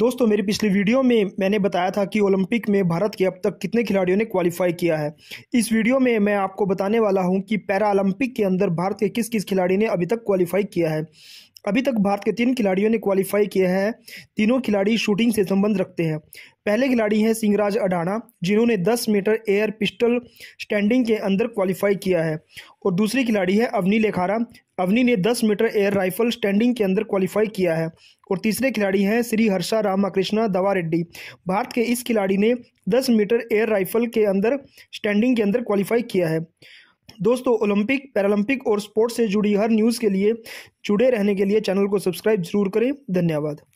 दोस्तों मेरी पिछली वीडियो में मैंने बताया था कि ओलंपिक में भारत के अब तक कितने खिलाड़ियों ने क्वालिफाई किया है इस वीडियो में मैं आपको बताने वाला हूं कि पैरा ओलंपिक के अंदर भारत के किस किस खिलाड़ी ने अभी तक क्वालिफाई किया है अभी तक भारत के तीन खिलाड़ियों ने क्वालिफाई किया है तीनों खिलाड़ी शूटिंग से संबंध रखते हैं पहले खिलाड़ी हैं सिंगराज अडाना जिन्होंने 10 मीटर एयर पिस्टल स्टैंडिंग के अंदर क्वालिफाई किया है और दूसरी खिलाड़ी है अवनी लेखारा अवनी ने 10 मीटर एयर राइफल स्टैंडिंग के अंदर क्वालिफाई किया है और तीसरे खिलाड़ी हैं श्री हर्षा रामाकृष्णा दवा रेड्डी भारत के इस खिलाड़ी ने दस मीटर एयर राइफल के अंदर स्टैंडिंग के अंदर क्वालिफाई किया है दोस्तों ओलंपिक पैरालंपिक और स्पोर्ट्स से जुड़ी हर न्यूज़ के लिए जुड़े रहने के लिए चैनल को सब्सक्राइब जरूर करें धन्यवाद